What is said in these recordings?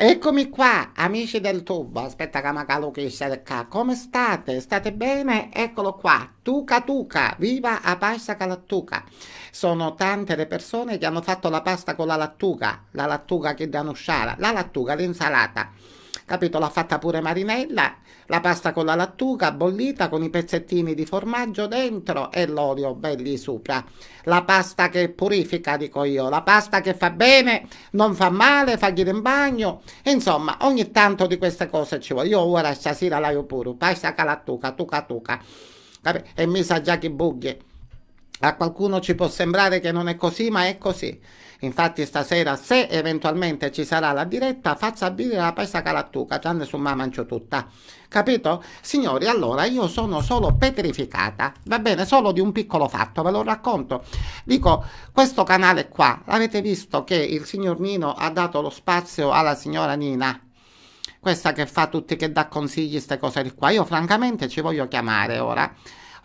Eccomi qua, amici del tubo. Aspetta, che che Kamakalu qua, Come state? State bene? Eccolo qua. Tuca Tuca, viva a pasta con lattuca. Sono tante le persone che hanno fatto la pasta con la lattuca, la lattuca che danno sciala, la lattuca, l'insalata capito? L'ha fatta pure Marinella, la pasta con la lattuga bollita con i pezzettini di formaggio dentro e l'olio belli sopra. La pasta che purifica, dico io, la pasta che fa bene, non fa male, fa ghiro in bagno. Insomma, ogni tanto di queste cose ci vuole. Io ora stasera la io pure, pasta con la lattuga, tuca tuca. E mi sa già che bugie. A qualcuno ci può sembrare che non è così, ma è così. Infatti stasera, se eventualmente ci sarà la diretta, faccia aprire la paesa calattuca, tranne su ma mangio tutta. Capito? Signori, allora io sono solo petrificata, va bene, solo di un piccolo fatto, ve lo racconto. Dico, questo canale qua, l'avete visto che il signor Nino ha dato lo spazio alla signora Nina? Questa che fa tutti, che dà consigli, queste cose di qua. Io francamente ci voglio chiamare ora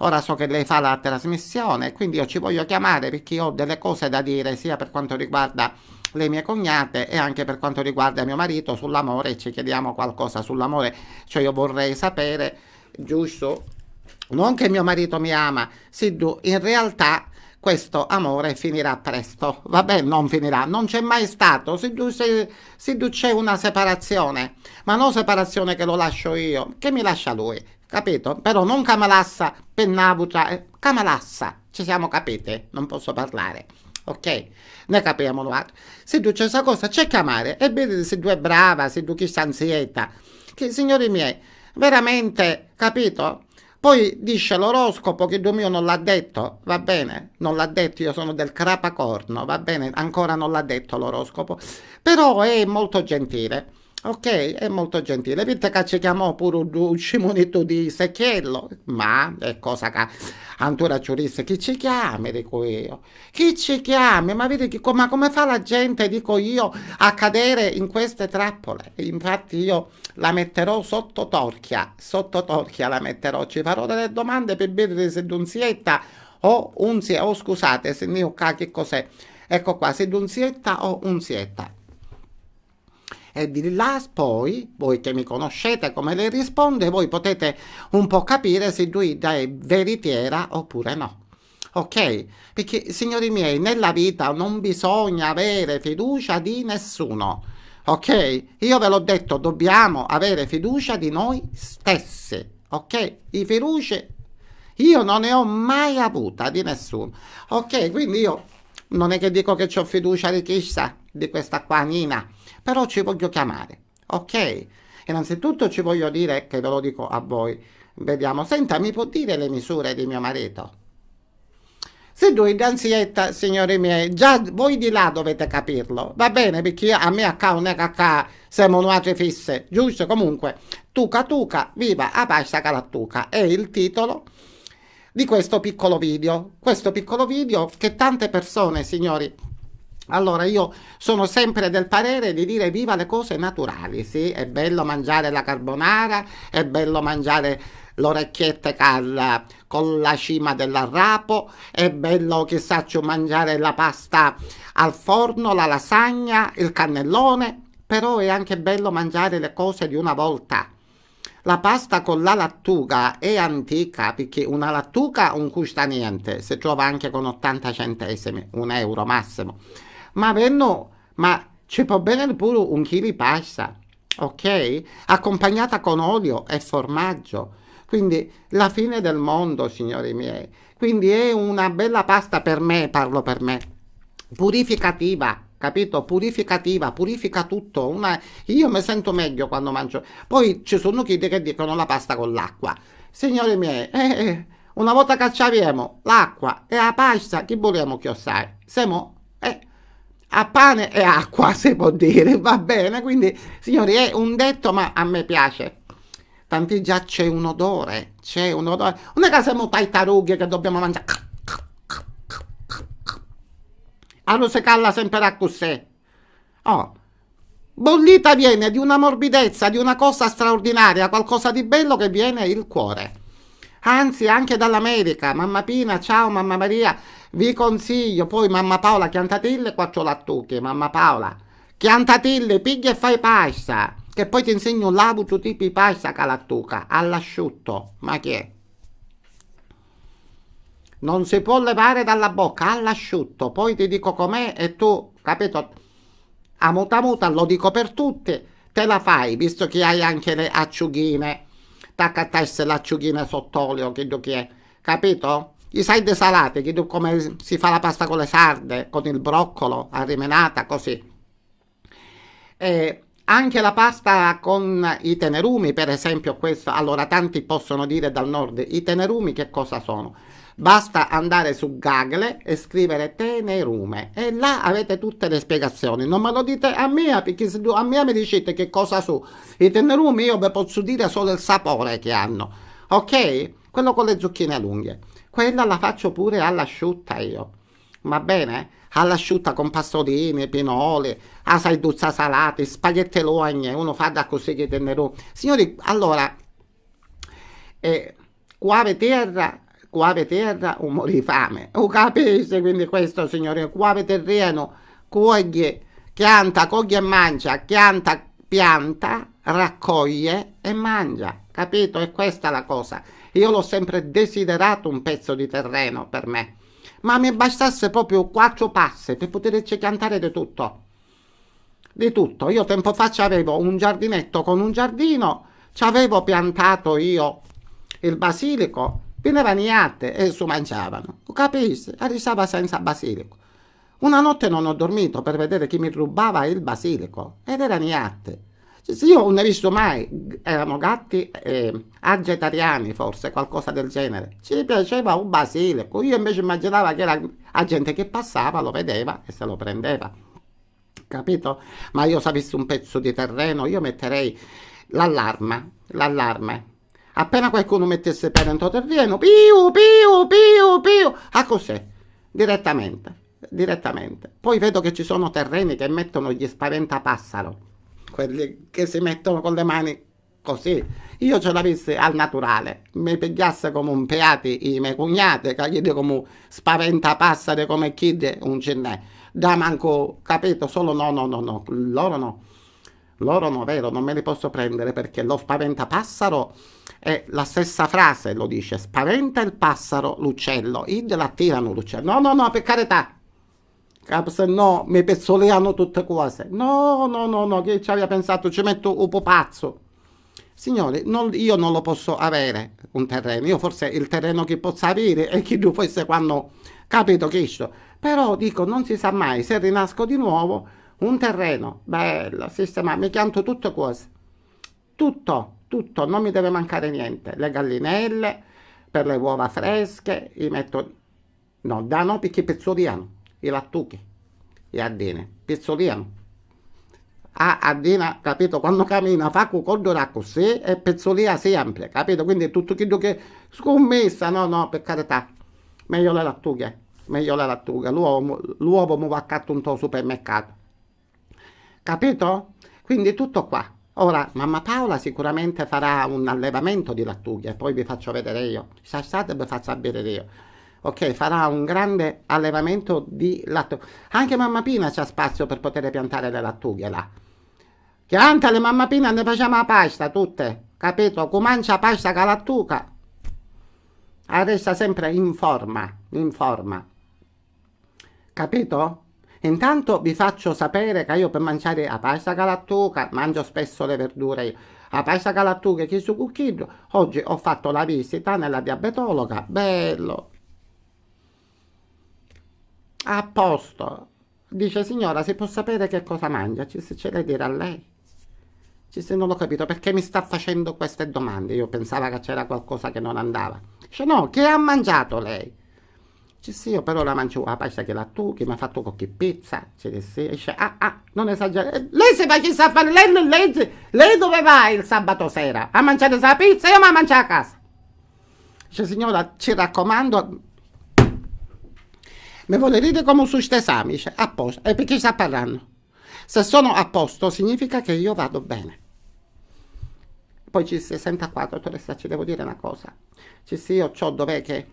Ora so che lei fa la trasmissione, quindi io ci voglio chiamare perché ho delle cose da dire sia per quanto riguarda le mie cognate e anche per quanto riguarda mio marito sull'amore ci chiediamo qualcosa sull'amore, cioè io vorrei sapere, giusto? Non che mio marito mi ama, Siddu, in realtà questo amore finirà presto, vabbè non finirà, non c'è mai stato, Siddu, c'è una separazione, ma non separazione che lo lascio io, che mi lascia lui, capito? Però non Camalassa, Pennabucia, eh, Camalassa, ci siamo capite? Non posso parlare, ok? Ne capiamo l'altro. Se tu c'è questa cosa, c'è chiamare e vedete se tu è brava, se tu chi sta ansieta. Che, signori miei, veramente, capito? Poi dice l'oroscopo che Dio mio non l'ha detto, va bene, non l'ha detto, io sono del crapacorno, va bene, ancora non l'ha detto l'oroscopo, però è molto gentile ok? È molto gentile. Viste che ci chiamò pure un, un di secchiello, ma è cosa che ancora ci disse, chi ci chiami, dico io, chi ci chiami, ma vedi, ma come fa la gente, dico io, a cadere in queste trappole? Infatti io la metterò sotto torchia, sotto torchia la metterò, ci farò delle domande per vedere se sietta o un sietta. oh, scusate, se ne ho che cos'è, ecco qua, se sietta o un sietta e di là poi, voi che mi conoscete come le risponde, voi potete un po' capire se Duida è veritiera oppure no. Ok? Perché, signori miei, nella vita non bisogna avere fiducia di nessuno. Ok? Io ve l'ho detto, dobbiamo avere fiducia di noi stessi. Ok? I fiducie io non ne ho mai avuta di nessuno. Ok? Quindi io non è che dico che ho fiducia di di questa qua Nina, però ci voglio chiamare, ok? Innanzitutto ci voglio dire, che ve lo dico a voi, vediamo, senta, mi può dire le misure di mio marito? Se due ansietta, signori miei, già voi di là dovete capirlo, va bene? Perché a me a ca non è cacca, siamo nuate fisse, giusto? Comunque, Tuca Tuca, viva a pasta calattuca, è il titolo di questo piccolo video. Questo piccolo video che tante persone, signori, allora, io sono sempre del parere di dire viva le cose naturali, sì, è bello mangiare la carbonara, è bello mangiare l'orecchietta calda con la cima dell'arrapo, è bello che saccio mangiare la pasta al forno, la lasagna, il cannellone, però è anche bello mangiare le cose di una volta. La pasta con la lattuga è antica perché una lattuga non costa niente, si trova anche con 80 centesimi, un euro massimo. Ma venno, ma ci può bene pure un chili di pasta, ok? Accompagnata con olio e formaggio. Quindi la fine del mondo, signori miei. Quindi è una bella pasta per me, parlo per me, purificativa capito? Purificativa, purifica tutto. Una... Io mi sento meglio quando mangio. Poi ci sono chi che dicono la pasta con l'acqua. Signori miei, eh, eh una volta che cacciaviamo l'acqua e la pasta, chi vogliamo che ossai? Siamo eh, a pane e acqua, si può dire, va bene? Quindi, signori, è un detto, ma a me piace. Tanti già c'è un odore, c'è un odore. Non è che siamo tartarughe che dobbiamo mangiare allo ah, se calla sempre a cos'è. Oh, bollita viene di una morbidezza, di una cosa straordinaria, qualcosa di bello che viene il cuore. Anzi, anche dall'America. Mamma Pina, ciao mamma Maria, vi consiglio. Poi mamma Paola, chiantatille e quattro lattucchi, mamma Paola. Chiantatille, pigli e fai pasta. Che poi ti insegno l'abuto tipi pasta calattuca, all'asciutto. Ma che è? non si può levare dalla bocca all'asciutto, poi ti dico com'è e tu, capito? A muta muta lo dico per tutti, te la fai, visto che hai anche le acciughine, taccattasse l'acciughina sott'olio, che tu chi è, capito? I sai desalati, che tu come si fa la pasta con le sarde, con il broccolo, arrimenata, così. E anche la pasta con i tenerumi, per esempio, questo, allora tanti possono dire dal nord, i tenerumi che cosa sono? Basta andare su Gagle e scrivere tenerume e là avete tutte le spiegazioni. Non me lo dite a me, perché se a me mi dicete che cosa sono i tenerumi, io vi posso dire solo il sapore che hanno. Ok? Quello con le zucchine lunghe. Quella la faccio pure all'asciutta io. Va bene? All'asciutta con pastorine, pinole, asaiduzza salate, spaghetti logne, uno fa da così che tenerumi. Signori, allora... Eh, Guave terra cuore terra o morì fame. O capisci quindi questo, signore? Cuore terreno, coglie, pianta, coglie e mangia, pianta, pianta, raccoglie e mangia. Capito? E questa è la cosa. Io l'ho sempre desiderato un pezzo di terreno per me. Ma mi bastasse proprio quattro passi per poterci piantare di tutto. Di tutto. Io tempo fa avevo un giardinetto con un giardino, ci avevo piantato io il basilico, niente e su mangiavano. Capisci? Arrivava senza basilico. Una notte non ho dormito per vedere chi mi rubava il basilico ed era niente. Io non ne ho visto mai, erano gatti eh, agetariani forse, qualcosa del genere. Ci piaceva un basilico, io invece immaginavo che era la gente che passava, lo vedeva e se lo prendeva. Capito? Ma io se avessi un pezzo di terreno, io metterei l'allarme, l'allarme, Appena qualcuno mettesse il in tuo terreno, piu, piu, piu, piu, a ah, cos'è? Direttamente, direttamente. Poi vedo che ci sono terreni che mettono gli spaventapassaro, quelli che si mettono con le mani così. Io ce l'avessi al naturale, mi pigliasse come un peati i miei cugnati, che gli dico come un come chi un cinnè. Da manco, capito? Solo no, no, no, no, loro no l'oro vero non me li posso prendere perché lo spaventa passaro. è la stessa frase, lo dice, spaventa il passaro l'uccello, id l'attirano l'uccello. No, no, no, per carità, se no mi pezzoleano tutte cose. No, no, no, no, che ci aveva pensato, ci metto un pupazzo. Signore, non, io non lo posso avere un terreno, io forse il terreno che posso avere è chi tu fosse quando capito Cristo. Però dico, non si sa mai se rinasco di nuovo un terreno, bello, sistemato, mi pianto tutte cose, tutto, tutto, non mi deve mancare niente, le gallinelle per le uova fresche, i metto, no, danno perché pizzoliano, i lattuchi, e addine, pizzoliano. A Addina, capito, quando cammina fa cocodora così e pezzolia sempre, capito? Quindi tutto quello che scommessa, no, no, per carità, meglio le lattughe, meglio le lattughe, l'uovo, l'uovo mi va a un supermercato. Capito? Quindi tutto qua. Ora, mamma Paola sicuramente farà un allevamento di lattughe, poi vi faccio vedere io. state vi faccio vedere io. Ok, farà un grande allevamento di lattughe. Anche mamma Pina c'ha spazio per poter piantare le lattughe là. Che le mamma Pina ne facciamo la pasta tutte, capito? Comancia pasta con lattuga. Resta sempre in forma, in forma. Capito? Intanto vi faccio sapere che io per mangiare a pasta calattuca mangio spesso le verdure. A pasta calattuca e chiso cucchido, oggi ho fatto la visita nella diabetologa, bello! A posto! Dice signora, si può sapere che cosa mangia? Ci se ce le dire a lei? Ci se non l'ho capito, perché mi sta facendo queste domande? Io pensavo che c'era qualcosa che non andava. Dice no, che ha mangiato lei? Ci io però la mangio la pasta che la tu, che mi ha fatto qualche pezza, ce ne sei, ah, ah, non esagerare. Eh, lei si fa chissà fare, lei, non legge. lei dove va il sabato sera? Ha mangiato la pizza, io mi la mangio a casa. Dice, signora, ci raccomando, mi vuole dire come su questi esami? Dice, a posto, e perché sta parlando? Se sono a posto, significa che io vado bene. Poi ci si senta qua, dottoressa, ci devo dire una cosa. Ci si, io ho dov'è che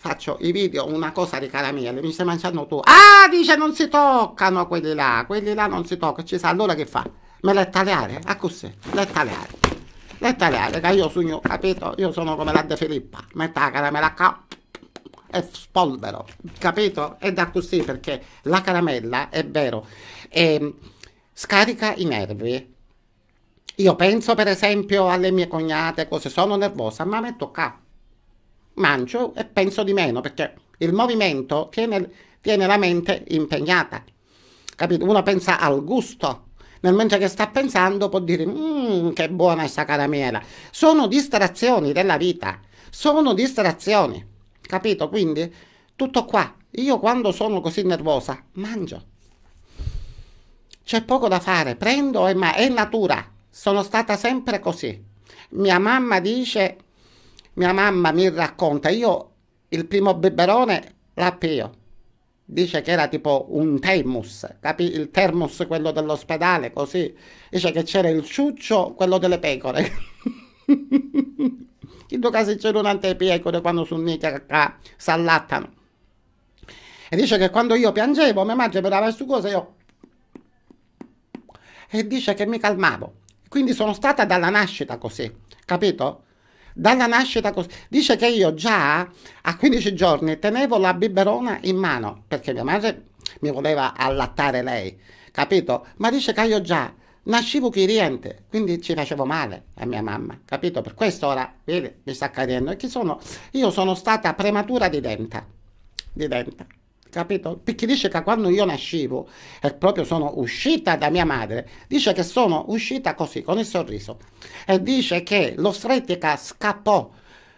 faccio i video una cosa di caramelle mi stai mangiando tu ah dice non si toccano quelli là quelli là non si toccano ci sa allora che fa me le tagliare a così le tagliare le tagliare che io sogno capito io sono come la De Filippa metto la caramella qua e spolvero capito è da così perché la caramella è vero è, ehm, scarica i nervi io penso per esempio alle mie cognate cose sono nervosa ma metto qua mangio e penso di meno perché il movimento tiene, tiene la mente impegnata. Capito? Uno pensa al gusto nel momento che sta pensando può dire mmm, che buona sta caramela sono distrazioni della vita sono distrazioni capito quindi tutto qua io quando sono così nervosa mangio c'è poco da fare prendo e ma è natura sono stata sempre così mia mamma dice mia mamma mi racconta, io il primo biberone l'appio. Dice che era tipo un thermos, capì? Il termus quello dell'ospedale, così. Dice che c'era il ciuccio, quello delle pecore. in due casi c'era un'antepecore quando su Nica si allattano. E dice che quando io piangevo, mia madre per avere su cosa io... E dice che mi calmavo. Quindi sono stata dalla nascita così, capito? dalla nascita così. Dice che io già a 15 giorni tenevo la biberona in mano perché mia madre mi voleva allattare lei, capito? Ma dice che io già nascivo chi chiriente, quindi ci facevo male a mia mamma, capito? Per questo ora, vedi, mi sta accadendo. E chi sono? Io sono stata prematura di denta, di denta capito? Perché dice che quando io nascevo e proprio sono uscita da mia madre, dice che sono uscita così, con il sorriso. E dice che lo scappò,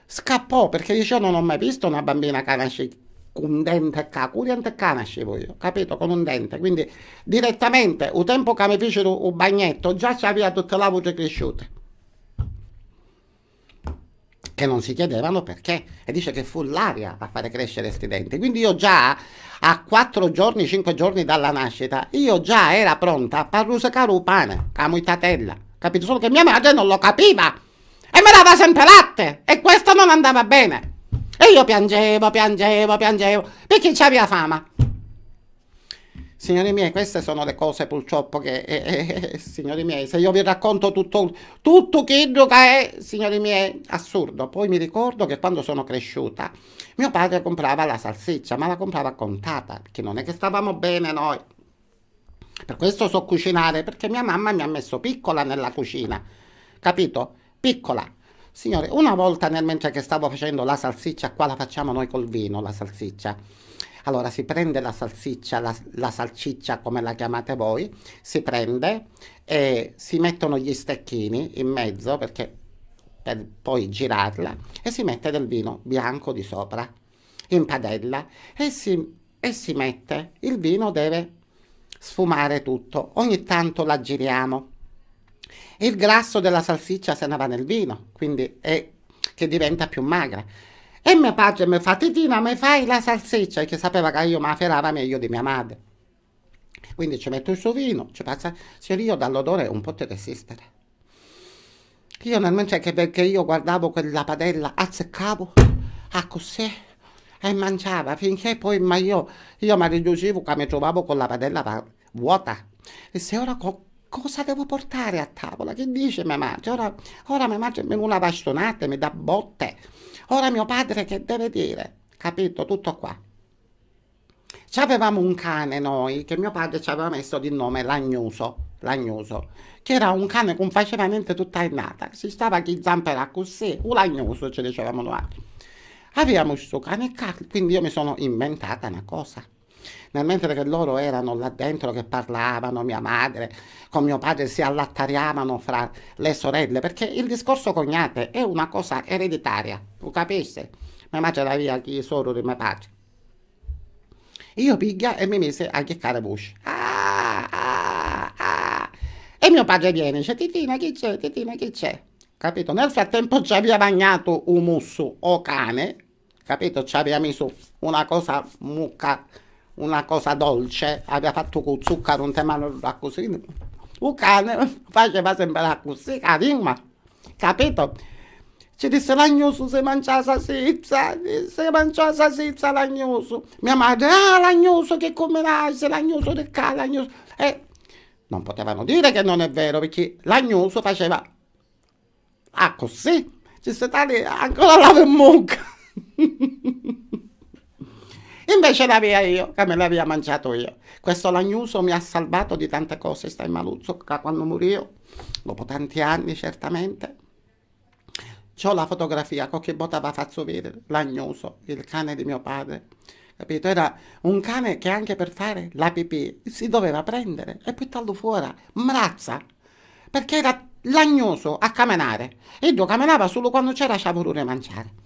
scappò perché dice io non ho mai visto una bambina che nasce con un dente qua, con un dente qua nascevo io, capito? Con un dente, quindi direttamente, un tempo che mi fece un bagnetto, già c'aveva tutte le voci cresciute che non si chiedevano perché e dice che fu l'aria a fare crescere questi denti. Quindi io già a 4 giorni, 5 giorni dalla nascita, io già era pronta a parrusecare un pane, camuitatella, capito? Solo che mia madre non lo capiva e me dava sempre latte e questo non andava bene. E io piangevo, piangevo, piangevo perché c'aveva fama. Signori miei, queste sono le cose purtroppo che, eh, eh, eh, eh signori miei, se io vi racconto tutto, tutto che è, signori miei, assurdo. Poi mi ricordo che quando sono cresciuta, mio padre comprava la salsiccia, ma la comprava contata, perché non è che stavamo bene noi. Per questo so cucinare, perché mia mamma mi ha messo piccola nella cucina, capito? Piccola. Signore, una volta nel, mentre che stavo facendo la salsiccia, qua la facciamo noi col vino, la salsiccia allora si prende la salsiccia, la, la salsiccia come la chiamate voi, si prende e si mettono gli stecchini in mezzo perché per poi girarla e si mette del vino bianco di sopra in padella e si, e si mette. Il vino deve sfumare tutto, ogni tanto la giriamo. Il grasso della salsiccia se ne va nel vino, quindi è che diventa più magra. E mio padre mi fa, Titina, mi fai la salsiccia? Che sapeva che io mi afferrava meglio di mia madre. Quindi ci metto il suo vino, ci passa... Se io dall'odore un po' ti resistere. Io nel mentre che perché io guardavo quella padella, azzeccavo, a così, e mangiava, finché poi ma io, io mi riducevo che mi trovavo con la padella vuota. E se ora co cosa devo portare a tavola? Che dice mia madre? Ora, ora mia madre mi una bastonata, mi dà botte. Ora mio padre che deve dire? Capito? Tutto qua. avevamo un cane noi, che mio padre ci aveva messo di nome Lagnoso, Lagnuso, che era un cane che non faceva niente tutta innata, si stava chi zampera così, un lagnuso ci dicevamo noi. Avevamo questo cane, quindi io mi sono inventata una cosa. Nel mentre che loro erano là dentro che parlavano, mia madre con mio padre si allattariavano fra le sorelle, perché il discorso cognate è una cosa ereditaria, tu capisci? Mia madre via chi sono di mio padre. Io piglia e mi mise a chiccare voce. Ah, ah, ah. E mio padre viene e dice, Titina chi c'è, Titina chi c'è? Capito? Nel frattempo ci aveva bagnato un musso o cane, capito? Ci aveva messo una cosa mucca una cosa dolce, aveva fatto con zucchero un temano da così, un cane faceva sempre sembrare così, carino, capito? Ci disse l'agnoso se mangia salsiccia, se mangia salsiccia l'agnoso. Mia madre, ah l'agnoso che comerai, se l'agnoso del cane, l'agnoso... E eh, non potevano dire che non è vero, perché l'agnoso faceva... Ah, così? Ci si tale ancora la vermucca. Invece l'aveva io, che me l'aveva mangiato io. Questo lagnuso mi ha salvato di tante cose, Sta in maluzzo, quando morivo, dopo tanti anni certamente. C'ho la fotografia, qualche volta va fatto vedere, lagnuso, il cane di mio padre. Capito? Era un cane che anche per fare la pipì si doveva prendere e buttarlo fuori, mrazza, perché era lagnoso a camminare e io camminava solo quando c'era ciavolone mangiare.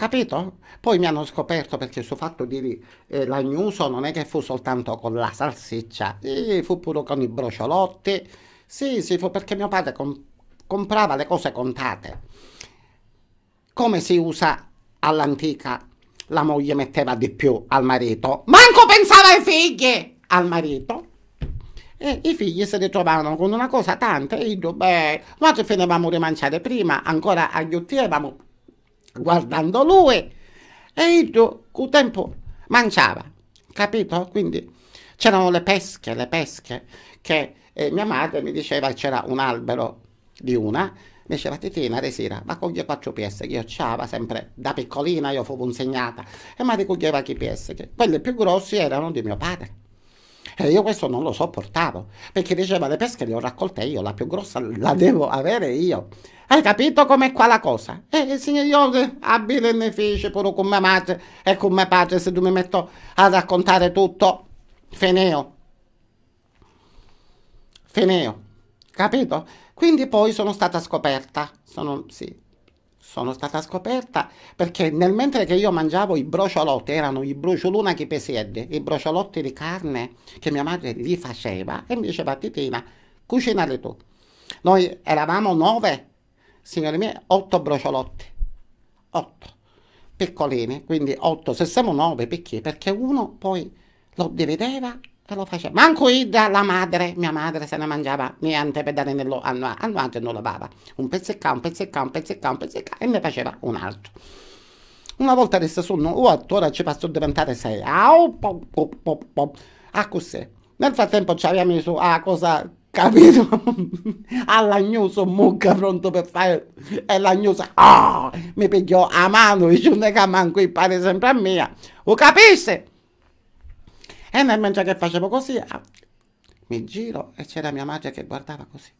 Capito? Poi mi hanno scoperto perché su fatto di eh, l'agnuso non è che fu soltanto con la salsiccia, eh, fu pure con i brociolotti. Sì, sì, fu perché mio padre comp comprava le cose contate. Come si usa all'antica? La moglie metteva di più al marito. Manco pensava ai figli! Al marito. E i figli si ritrovavano con una cosa tante, e io, beh, noi ci finivamo di mangiare prima, ancora aiutavamo guardando lui e io col tempo mangiava, capito? Quindi c'erano le pesche, le pesche che eh, mia madre mi diceva c'era un albero di una, mi diceva Titina resira, ma coglieva 4 PS che io c'ava sempre da piccolina, io fu insegnata e mi ricoglieva chi PS, che quelli più grossi erano di mio padre. E eh, io questo non lo sopportavo, perché diceva le pesche le ho raccolte io, la più grossa la devo avere io. Hai capito com'è qua la cosa? Eh, e eh, signore, abbi beneficio pure con mia madre e con mio padre se tu mi metto a raccontare tutto. Feneo. Feneo. Capito? Quindi poi sono stata scoperta. Sono, sì, sono stata scoperta perché nel mentre che io mangiavo i brociolotti, erano i brocioluna che pesiede, i brociolotti di carne che mia madre li faceva e mi diceva Titina, cucinali tu. Noi eravamo nove, signore miei, otto brociolotti, otto, piccolini, quindi otto, se siamo nove perché? Perché uno poi lo divideva te lo faceva. Manco Ida, la madre, mia madre se ne mangiava niente per dare nello, al, al mangio e non lavava. Un pezzeccà, un pezzeccà, un pezzeccà, un pezzeccà e ne faceva un altro. Una volta adesso sono o ora ci passo diventare sei. Au, pop, pop, pop, pop. Ah, cos'è? Nel frattempo ci abbiamo messo a ah, cosa capito? All'agnuso ah, mucca pronto per fare e l'agnuso oh, ah, mi pigliò a mano e non è che manco il pane sempre a mia. Lo capisci? E nel mentre che facevo così, ah, mi giro e c'era mia madre che guardava così.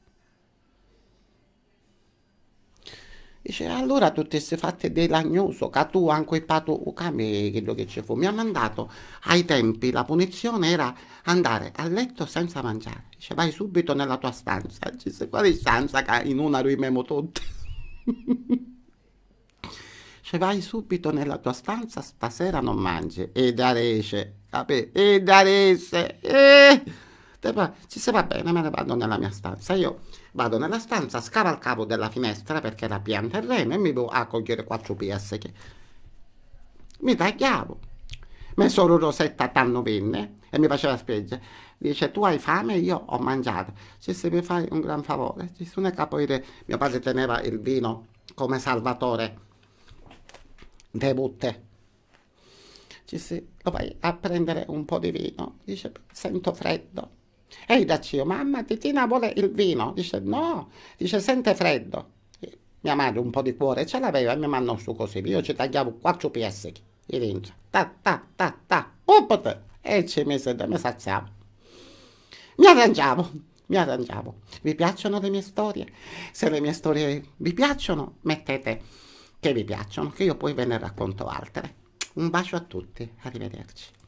Dice, allora tutti questi fatti dei lagnuso, che tu anche pato ucami, quello che ci fu, mi ha mandato ai tempi, la punizione era andare a letto senza mangiare. Dice, vai subito nella tua stanza. Dice, quale stanza che in una rimemo tutti? Dice, vai subito nella tua stanza, stasera non mangi. E da rece, Capì? E da E... Eh, ci si va bene, me ne vado nella mia stanza. Io vado nella stanza, il scavalcavo della finestra perché era pian terreno e mi devo a cogliere 4 PS che... Mi tagliavo. Mi sono Rosetta tanno tannovenne e mi faceva spiegare. Dice, tu hai fame? Io ho mangiato. Ci si mi fai un gran favore. Ci sono capoire... Mio padre teneva il vino come salvatore. Debutte. butte. Ci si lo vai a prendere un po' di vino, dice sento freddo. Ehi dacci io, mamma Titina vuole il vino? Dice no, dice sente freddo. E mia madre un po' di cuore ce l'aveva, mia mamma non su così, io ci tagliavo 4 PS di rincia, ta ta ta ta, Oppate. e ci mise, mi saziavo. Mi arrangiavo mi arrangiavo. Vi piacciono le mie storie? Se le mie storie vi piacciono, mettete che vi piacciono, che io poi ve ne racconto altre. Un bacio a tutti, arrivederci.